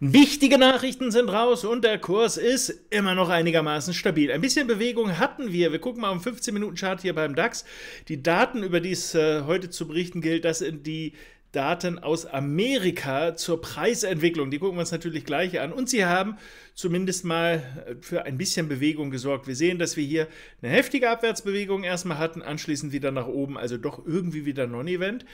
Wichtige Nachrichten sind raus und der Kurs ist immer noch einigermaßen stabil. Ein bisschen Bewegung hatten wir. Wir gucken mal am um 15-Minuten-Chart hier beim DAX. Die Daten, über die es äh, heute zu berichten gilt, das sind die Daten aus Amerika zur Preisentwicklung. Die gucken wir uns natürlich gleich an. Und sie haben zumindest mal äh, für ein bisschen Bewegung gesorgt. Wir sehen, dass wir hier eine heftige Abwärtsbewegung erstmal hatten, anschließend wieder nach oben, also doch irgendwie wieder Non-Event.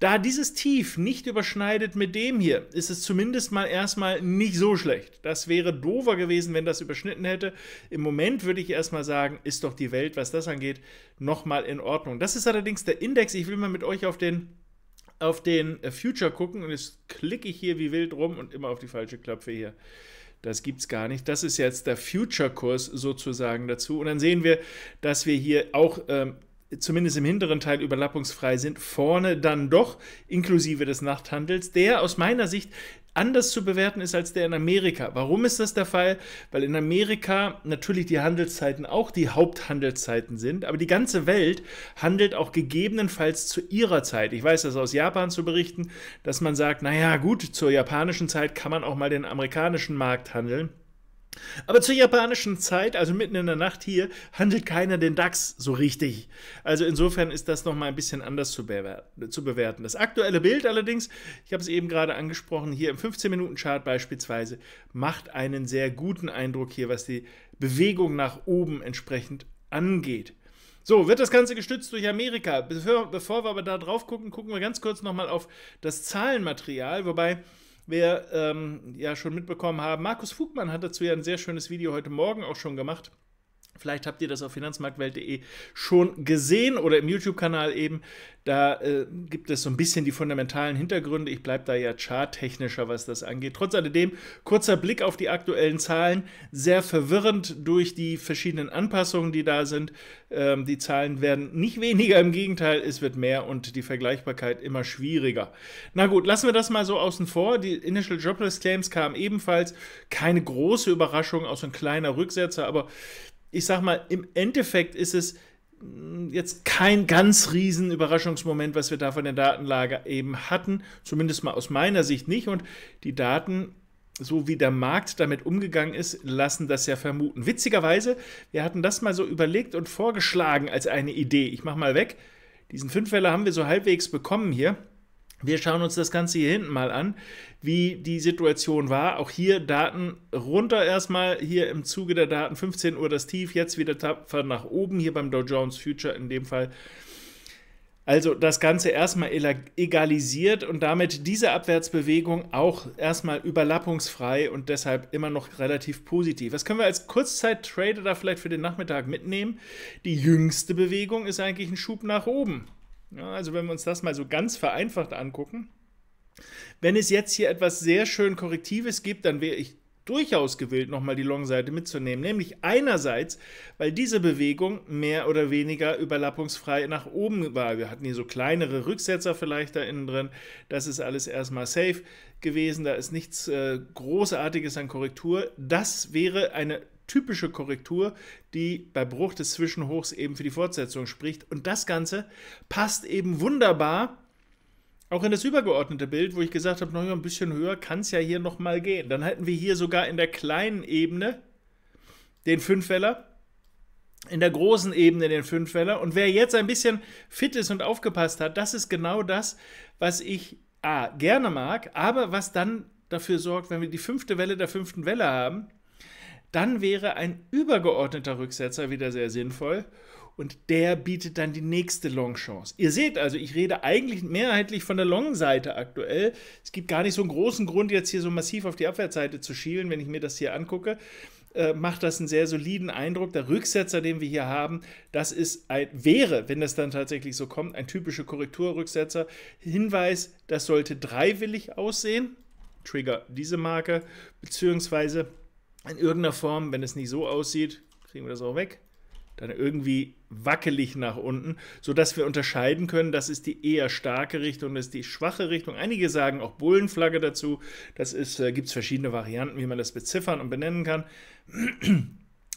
Da dieses Tief nicht überschneidet mit dem hier, ist es zumindest mal erstmal nicht so schlecht. Das wäre dover gewesen, wenn das überschnitten hätte. Im Moment würde ich erstmal sagen, ist doch die Welt, was das angeht, nochmal in Ordnung. Das ist allerdings der Index. Ich will mal mit euch auf den auf den äh, Future gucken und jetzt klicke ich hier wie wild rum und immer auf die falsche Klöpfe hier. Das gibt's gar nicht. Das ist jetzt der Future-Kurs sozusagen dazu. Und dann sehen wir, dass wir hier auch ähm, zumindest im hinteren Teil überlappungsfrei sind, vorne dann doch inklusive des Nachthandels, der aus meiner Sicht anders zu bewerten ist als der in Amerika. Warum ist das der Fall? Weil in Amerika natürlich die Handelszeiten auch die Haupthandelszeiten sind, aber die ganze Welt handelt auch gegebenenfalls zu ihrer Zeit. Ich weiß das aus Japan zu berichten, dass man sagt, naja gut, zur japanischen Zeit kann man auch mal den amerikanischen Markt handeln. Aber zur japanischen Zeit, also mitten in der Nacht hier, handelt keiner den DAX so richtig. Also insofern ist das nochmal ein bisschen anders zu, bewerten. Das aktuelle Bild allerdings, ich habe es eben gerade angesprochen, hier im 15-Minuten-Chart beispielsweise, macht einen sehr guten Eindruck hier, was die Bewegung nach oben entsprechend angeht. So, wird das Ganze gestützt durch Amerika. Bevor, bevor wir aber da drauf gucken, gucken wir ganz kurz nochmal auf das Zahlenmaterial, wobei wer ähm, ja schon mitbekommen haben, Markus Fugmann hat dazu ja ein sehr schönes Video heute Morgen auch schon gemacht. Vielleicht habt ihr das auf finanzmarktwelt.de schon gesehen oder im YouTube-Kanal eben. Da äh, gibt es so ein bisschen die fundamentalen Hintergründe. Ich bleibe da ja charttechnischer, was das angeht. Trotz alledem, kurzer Blick auf die aktuellen Zahlen. Sehr verwirrend durch die verschiedenen Anpassungen, die da sind. Ähm, die Zahlen werden nicht weniger, im Gegenteil, es wird mehr und die Vergleichbarkeit immer schwieriger. Na gut, lassen wir das mal so außen vor. Die Initial Jobless Claims kamen ebenfalls. Keine große Überraschung, auch so ein kleiner Rücksetzer, aber ich sag mal, im Endeffekt ist es mm, jetzt kein ganz riesen Überraschungsmoment, was wir da von der Datenlage eben hatten. Zumindest mal aus meiner Sicht nicht. Und die Daten, so wie der Markt damit umgegangen ist, lassen das ja vermuten. Witzigerweise, wir hatten das mal so überlegt und vorgeschlagen als eine Idee. Ich mach mal weg. Diesen Fünffäller haben wir so halbwegs bekommen hier. Wir schauen uns das Ganze hier hinten mal an, wie die Situation war. Auch hier Daten runter erstmal, hier im Zuge der Daten 15 Uhr das Tief, jetzt wieder tapfer nach oben, hier beim Dow Jones Future in dem Fall. Also das Ganze erstmal egalisiert und damit diese Abwärtsbewegung auch erstmal überlappungsfrei und deshalb immer noch relativ positiv. Was können wir als Kurzzeit-Trader da vielleicht für den Nachmittag mitnehmen? Die jüngste Bewegung ist eigentlich ein Schub nach oben. Ja, also wenn wir uns das mal so ganz vereinfacht angucken, wenn es jetzt hier etwas sehr schön Korrektives gibt, dann wäre ich durchaus gewillt, nochmal die Long-Seite mitzunehmen. Nämlich einerseits, weil diese Bewegung mehr oder weniger überlappungsfrei nach oben war. Wir hatten hier so kleinere Rücksetzer vielleicht da innen drin. Das ist alles erstmal safe gewesen. Da ist nichts äh, Großartiges an Korrektur. Das wäre eine typische Korrektur, die bei Bruch des Zwischenhochs eben für die Fortsetzung spricht. Und das Ganze passt eben wunderbar auch in das übergeordnete Bild, wo ich gesagt habe, naja, ein bisschen höher kann es ja hier nochmal gehen. Dann hätten wir hier sogar in der kleinen Ebene den Fünfweller, in der großen Ebene den Fünfweller. Und wer jetzt ein bisschen fit ist und aufgepasst hat, das ist genau das, was ich A, gerne mag, aber was dann dafür sorgt, wenn wir die fünfte Welle der fünften Welle haben, dann wäre ein übergeordneter Rücksetzer wieder sehr sinnvoll und der bietet dann die nächste Long-Chance. Ihr seht also, ich rede eigentlich mehrheitlich von der Long-Seite aktuell. Es gibt gar nicht so einen großen Grund, jetzt hier so massiv auf die Abwehrseite zu schielen, wenn ich mir das hier angucke. Äh, macht das einen sehr soliden Eindruck. Der Rücksetzer, den wir hier haben, das ist ein, wäre, wenn das dann tatsächlich so kommt, ein typischer Korrekturrücksetzer. Hinweis, das sollte dreiwillig aussehen. Trigger diese Marke, beziehungsweise in irgendeiner Form, wenn es nicht so aussieht, kriegen wir das auch weg, dann irgendwie wackelig nach unten, sodass wir unterscheiden können, das ist die eher starke Richtung, das ist die schwache Richtung. Einige sagen auch Bullenflagge dazu. Das äh, gibt es verschiedene Varianten, wie man das beziffern und benennen kann.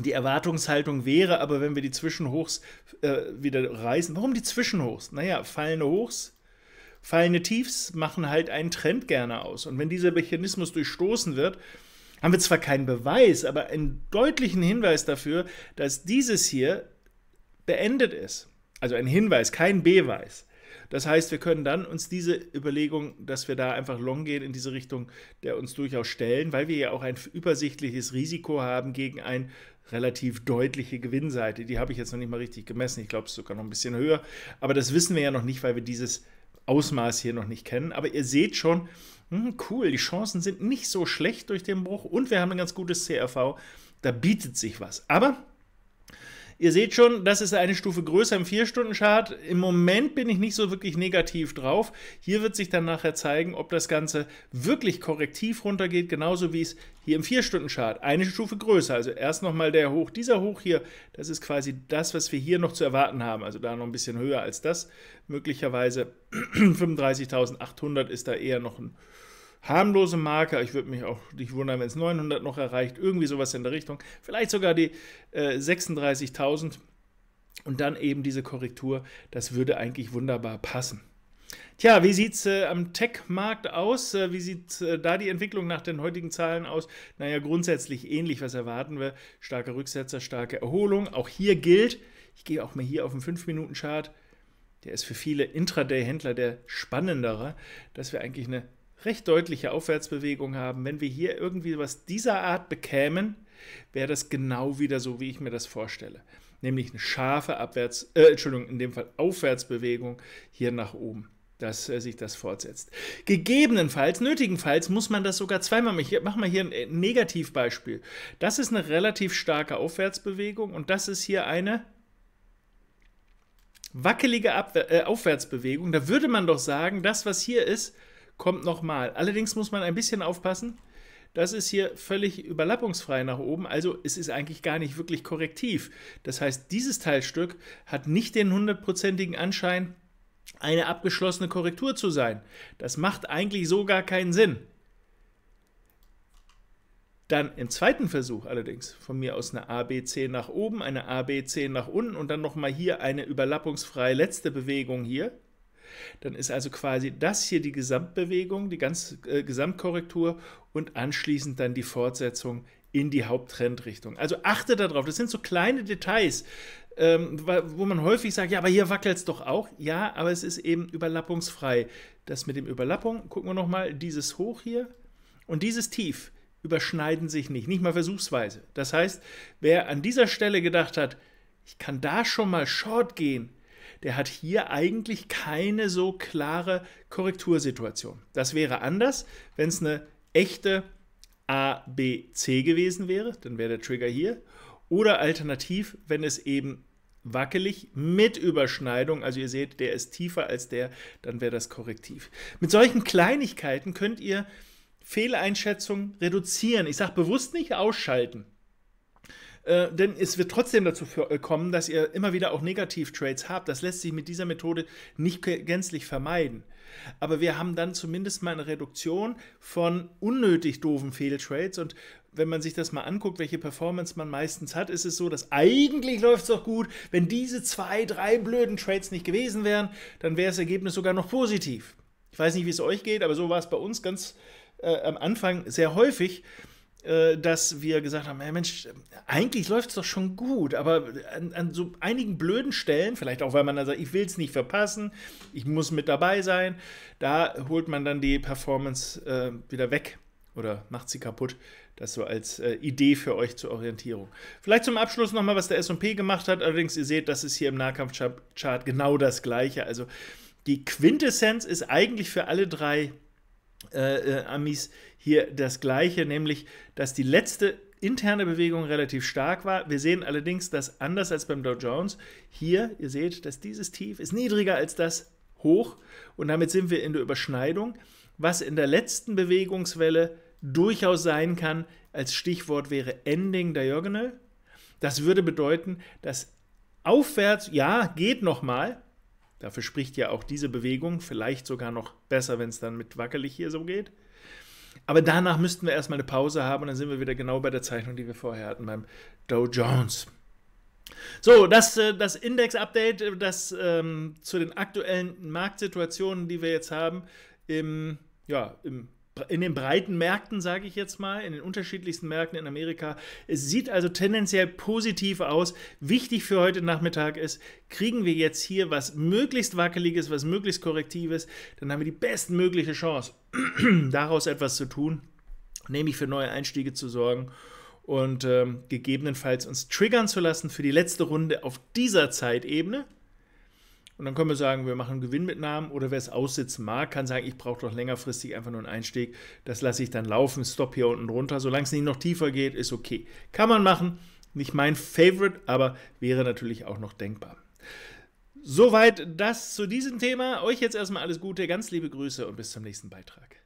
Die Erwartungshaltung wäre aber, wenn wir die Zwischenhochs äh, wieder reißen. Warum die Zwischenhochs? Naja, fallende Hochs, fallende Tiefs machen halt einen Trend gerne aus. Und wenn dieser Mechanismus durchstoßen wird, haben wir zwar keinen Beweis, aber einen deutlichen Hinweis dafür, dass dieses hier beendet ist. Also ein Hinweis, kein Beweis. Das heißt, wir können dann uns diese Überlegung, dass wir da einfach long gehen in diese Richtung, der uns durchaus stellen, weil wir ja auch ein übersichtliches Risiko haben gegen eine relativ deutliche Gewinnseite. Die habe ich jetzt noch nicht mal richtig gemessen. Ich glaube, es ist sogar noch ein bisschen höher. Aber das wissen wir ja noch nicht, weil wir dieses Ausmaß hier noch nicht kennen. Aber ihr seht schon, hm, cool, die Chancen sind nicht so schlecht durch den Bruch und wir haben ein ganz gutes CRV. Da bietet sich was. Aber Ihr seht schon, das ist eine Stufe größer im 4-Stunden-Chart. Im Moment bin ich nicht so wirklich negativ drauf. Hier wird sich dann nachher zeigen, ob das Ganze wirklich korrektiv runtergeht, genauso wie es hier im 4-Stunden-Chart eine Stufe größer. Also erst nochmal der Hoch, dieser Hoch hier, das ist quasi das, was wir hier noch zu erwarten haben. Also da noch ein bisschen höher als das. Möglicherweise 35.800 ist da eher noch ein harmlose Marker. Ich würde mich auch nicht wundern, wenn es 900 noch erreicht. Irgendwie sowas in der Richtung. Vielleicht sogar die äh, 36.000. Und dann eben diese Korrektur. Das würde eigentlich wunderbar passen. Tja, wie sieht es äh, am Tech-Markt aus? Äh, wie sieht äh, da die Entwicklung nach den heutigen Zahlen aus? Naja, grundsätzlich ähnlich. Was erwarten wir? Starke Rücksetzer, starke Erholung. Auch hier gilt, ich gehe auch mal hier auf den 5-Minuten-Chart. Der ist für viele Intraday-Händler der spannendere, dass wir eigentlich eine recht deutliche Aufwärtsbewegung haben. Wenn wir hier irgendwie was dieser Art bekämen, wäre das genau wieder so, wie ich mir das vorstelle. Nämlich eine scharfe Abwärts, äh, Entschuldigung, in dem Fall Aufwärtsbewegung hier nach oben dass äh, sich das fortsetzt. Gegebenenfalls, nötigenfalls muss man das sogar zweimal machen. Ich mache mal hier ein äh, Negativbeispiel. Das ist eine relativ starke Aufwärtsbewegung und das ist hier eine wackelige Abwehr, äh, Aufwärtsbewegung. Da würde man doch sagen, das, was hier ist, kommt nochmal. Allerdings muss man ein bisschen aufpassen. Das ist hier völlig überlappungsfrei nach oben, also es ist eigentlich gar nicht wirklich korrektiv. Das heißt, dieses Teilstück hat nicht den hundertprozentigen Anschein, eine abgeschlossene Korrektur zu sein. Das macht eigentlich so gar keinen Sinn. Dann im zweiten Versuch allerdings von mir aus eine ABC nach oben, eine ABC nach unten und dann nochmal hier eine überlappungsfreie letzte Bewegung hier. Dann ist also quasi das hier die Gesamtbewegung, die ganz, äh, Gesamtkorrektur und anschließend dann die Fortsetzung in die Haupttrendrichtung. Also achte darauf, das sind so kleine Details, ähm, wo man häufig sagt, ja, aber hier wackelt es doch auch. Ja, aber es ist eben überlappungsfrei. Das mit dem Überlappung, gucken wir nochmal, dieses Hoch hier und dieses Tief überschneiden sich nicht, nicht mal versuchsweise. Das heißt, wer an dieser Stelle gedacht hat, ich kann da schon mal short gehen, der hat hier eigentlich keine so klare Korrektursituation. Das wäre anders, wenn es eine echte ABC gewesen wäre, dann wäre der Trigger hier. Oder alternativ, wenn es eben wackelig mit Überschneidung, also ihr seht, der ist tiefer als der, dann wäre das korrektiv. Mit solchen Kleinigkeiten könnt ihr Fehleinschätzung reduzieren. Ich sage bewusst nicht ausschalten. Äh, denn es wird trotzdem dazu äh, kommen, dass ihr immer wieder auch Negativ-Trades habt. Das lässt sich mit dieser Methode nicht gänzlich vermeiden. Aber wir haben dann zumindest mal eine Reduktion von unnötig doofen Fehltrades. Und wenn man sich das mal anguckt, welche Performance man meistens hat, ist es so, dass eigentlich läuft es doch gut. Wenn diese zwei, drei blöden Trades nicht gewesen wären, dann wäre das Ergebnis sogar noch positiv. Ich weiß nicht, wie es euch geht, aber so war es bei uns ganz äh, am Anfang sehr häufig äh, dass wir gesagt haben, hey Mensch, eigentlich läuft es doch schon gut, aber an, an, so einigen blöden Stellen, vielleicht auch, weil man dann sagt, ich will es nicht verpassen, ich muss mit dabei sein, da holt man dann die Performance äh, wieder weg oder macht sie kaputt. Das so als äh, Idee für euch zur Orientierung. Vielleicht zum Abschluss nochmal, was der SP gemacht hat. Allerdings, ihr seht, das ist hier im Nahkampfchart genau das gleiche. Also die Quintessenz ist eigentlich für alle drei äh, äh, Amis hier das Gleiche, nämlich dass die letzte interne Bewegung relativ stark war. Wir sehen allerdings, dass anders als beim Dow Jones hier, ihr seht, dass dieses Tief ist niedriger als das Hoch und damit sind wir in der Überschneidung, was in der letzten Bewegungswelle durchaus sein kann, als Stichwort wäre Ending Diagonal. Das würde bedeuten, dass aufwärts, ja, geht nochmal, Dafür spricht ja auch diese Bewegung, vielleicht sogar noch besser, wenn es dann mit wackelig hier so geht. Aber danach müssten wir erstmal eine Pause haben und dann sind wir wieder genau bei der Zeichnung, die wir vorher hatten, beim Dow Jones. So, das, äh, das Index-Update, äh, das ähm, zu den aktuellen Marktsituationen, die wir jetzt haben, im, ja, im in den breiten Märkten, sage ich jetzt mal, in den unterschiedlichsten Märkten in Amerika. Es sieht also tendenziell positiv aus. Wichtig für heute Nachmittag ist, kriegen wir jetzt hier was möglichst wackeliges, was möglichst korrektives, dann haben wir die bestmögliche Chance, daraus etwas zu tun, nämlich für neue Einstiege zu sorgen und ähm, gegebenenfalls uns triggern zu lassen für die letzte Runde auf dieser Zeitebene. Und dann können wir sagen, wir machen Gewinnmitnahmen oder wer es aussitzen mag, kann sagen, ich brauche doch längerfristig einfach nur einen Einstieg. Das lasse ich dann laufen, Stop hier unten runter. Solange es nicht noch tiefer geht, ist okay. Kann man machen. Nicht mein Favorite, aber wäre natürlich auch noch denkbar. Soweit das zu diesem Thema. Euch jetzt erstmal alles Gute, ganz liebe Grüße und bis zum nächsten Beitrag.